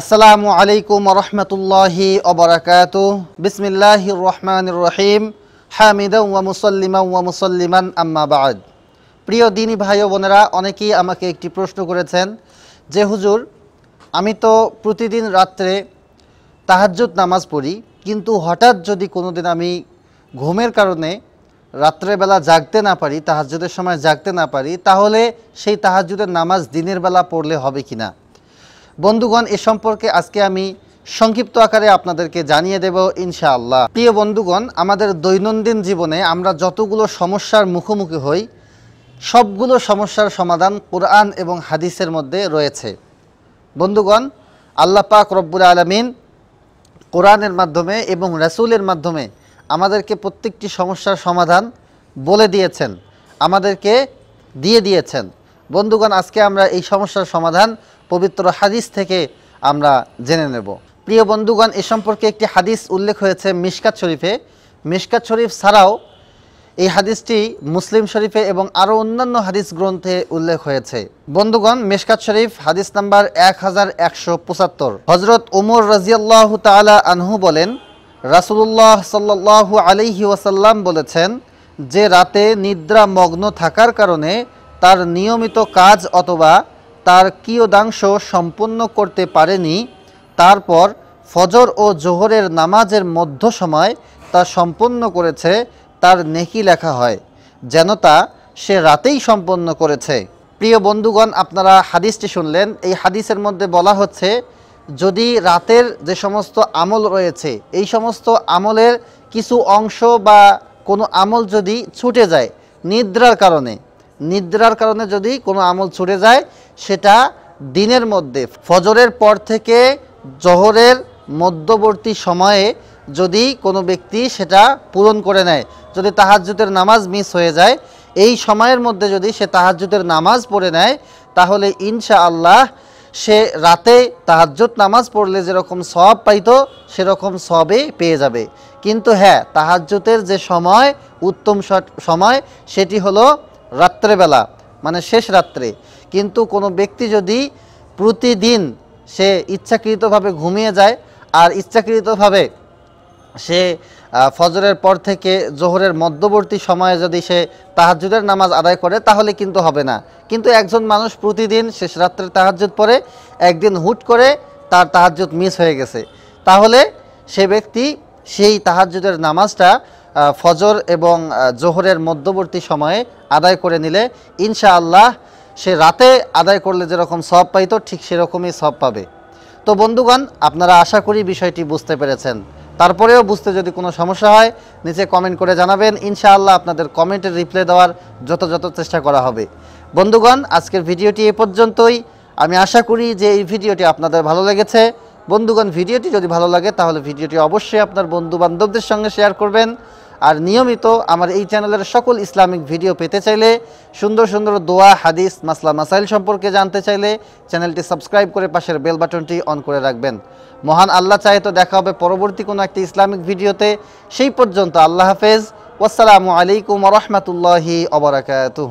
আসসালামু আলাইকুম রহমতুল্লাহি অবরাকাত বিসমিল্লাহ রহমান রহিম হামিদ ওয়া মুসল্লিমা ওয়া মুসল্লিমান আম্মাবাদ প্রিয় দিনী ভাই বোনেরা অনেকেই আমাকে একটি প্রশ্ন করেছেন যে হুজুর আমি তো প্রতিদিন রাত্রে তাহাজ্জুদ নামাজ পড়ি কিন্তু হঠাৎ যদি কোনো দিন আমি ঘুমের কারণে রাত্রেবেলা জাগতে না পারি তাহাজুদের সময় জাগতে না পারি তাহলে সেই তাহাজ্জুদের নামাজ দিনের বেলা পড়লে হবে কি না বন্ধুগণ এ সম্পর্কে আজকে আমি সংক্ষিপ্ত আকারে আপনাদেরকে জানিয়ে দেব ইনশাআল্লাহ প্রিয় বন্ধুগণ আমাদের দৈনন্দিন জীবনে আমরা যতগুলো সমস্যার মুখোমুখি হই সবগুলো সমস্যার সমাধান কোরআন এবং হাদিসের মধ্যে রয়েছে বন্ধুগণ আল্লাহ পাক রব্বুল আলমিন কোরআনের মাধ্যমে এবং রাসুলের মাধ্যমে আমাদেরকে প্রত্যেকটি সমস্যার সমাধান বলে দিয়েছেন আমাদেরকে দিয়ে দিয়েছেন বন্ধুগণ আজকে আমরা এই সমস্যার সমাধান পবিত্র হাদিস থেকে আমরা জেনে নেব প্রিয় বন্ধুগণ এ সম্পর্কে একটি হাদিস উল্লেখ হয়েছে মিশকাত শরীফে মিশকাত শরীফ ছাড়াও এই হাদিসটি মুসলিম শরীফে এবং আরও অন্যান্য হাদিস গ্রন্থে উল্লেখ হয়েছে বন্ধুগণ মেশকাত শরীফ হাদিস নাম্বার এক হাজার একশো পঁচাত্তর হজরত উমর রাজিয়াল্লাহ তালা আনহু বলেন রাসুলুল্লাহ সাল্লাল্লাহু আলিহি ওয়াসাল্লাম বলেছেন যে রাতে নিদ্রা মগ্ন থাকার কারণে তার নিয়মিত কাজ অথবা তার কিয়দাংশ সম্পূর্ণ করতে পারেনি তারপর ফজর ও জোহরের নামাজের মধ্য সময় তা সম্পন্ন করেছে তার নেকি লেখা হয় যেন তা সে রাতেই সম্পন্ন করেছে প্রিয় বন্ধুগণ আপনারা হাদিসটি শুনলেন এই হাদিসের মধ্যে বলা হচ্ছে যদি রাতের যে সমস্ত আমল রয়েছে এই সমস্ত আমলের কিছু অংশ বা কোনো আমল যদি ছুটে যায় নিদ্রার কারণে নিদ্রার কারণে যদি কোনো আমল ছুটে যায় সেটা দিনের মধ্যে ফজরের পর থেকে জহরের মধ্যবর্তী সময়ে যদি কোনো ব্যক্তি সেটা পূরণ করে নেয় যদি তাহাজ্জুদের নামাজ মিস হয়ে যায় এই সময়ের মধ্যে যদি সে তাহাজ্জুদের নামাজ পড়ে নেয় তাহলে ইনশা আল্লাহ সে রাতে তাহাজ্জুদ নামাজ পড়লে যেরকম সব পাইত সেরকম সবে পেয়ে যাবে কিন্তু হ্যাঁ তাহাজ্জুদের যে সময় উত্তম সময় সেটি হলো রাত্রেবেলা মানে শেষ রাত্রে কিন্তু কোনো ব্যক্তি যদি প্রতিদিন সে ইচ্ছাকৃতভাবে ঘুমিয়ে যায় আর ইচ্ছাকৃতভাবে সে ফজরের পর থেকে জোহরের মধ্যবর্তী সময়ে যদি সে তাহাজুদের নামাজ আদায় করে তাহলে কিন্তু হবে না কিন্তু একজন মানুষ প্রতিদিন শেষ রাত্রে তাহাজুদ পরে একদিন হুট করে তার তাহাজুদ মিস হয়ে গেছে তাহলে সে ব্যক্তি সেই তাহাজুদের নামাজটা ফজর এবং জোহরের মধ্যবর্তী সময়ে আদায় করে নিলে ইনশাআল্লাহ সে রাতে আদায় করলে যেরকম সব পাইত ঠিক সেরকমই সব পাবে তো বন্ধুগণ আপনারা আশা করি বিষয়টি বুঝতে পেরেছেন তারপরেও বুঝতে যদি কোনো সমস্যা হয় নিচে কমেন্ট করে জানাবেন ইনশাআল্লাহ আপনাদের কমেন্টের রিপ্লাই দেওয়ার যথাযথ চেষ্টা করা হবে বন্ধুগণ আজকের ভিডিওটি এ পর্যন্তই আমি আশা করি যে এই ভিডিওটি আপনাদের ভালো লেগেছে বন্ধুগণ ভিডিওটি যদি ভালো লাগে তাহলে ভিডিওটি অবশ্যই আপনার বন্ধু বান্ধবদের সঙ্গে শেয়ার করবেন আর নিয়মিত আমার এই চ্যানেলের সকল ইসলামিক ভিডিও পেতে চাইলে সুন্দর সুন্দর দোয়া হাদিস মাসলা মাসাইল সম্পর্কে জানতে চাইলে চ্যানেলটি সাবস্ক্রাইব করে পাশের বেল বাটনটি অন করে রাখবেন মহান আল্লাহ চাই তো দেখা হবে পরবর্তী কোনো একটি ইসলামিক ভিডিওতে সেই পর্যন্ত আল্লাহ হাফেজ আসসালামু আলাইকুম রহমতুল্লাহি অবরাকাতুহ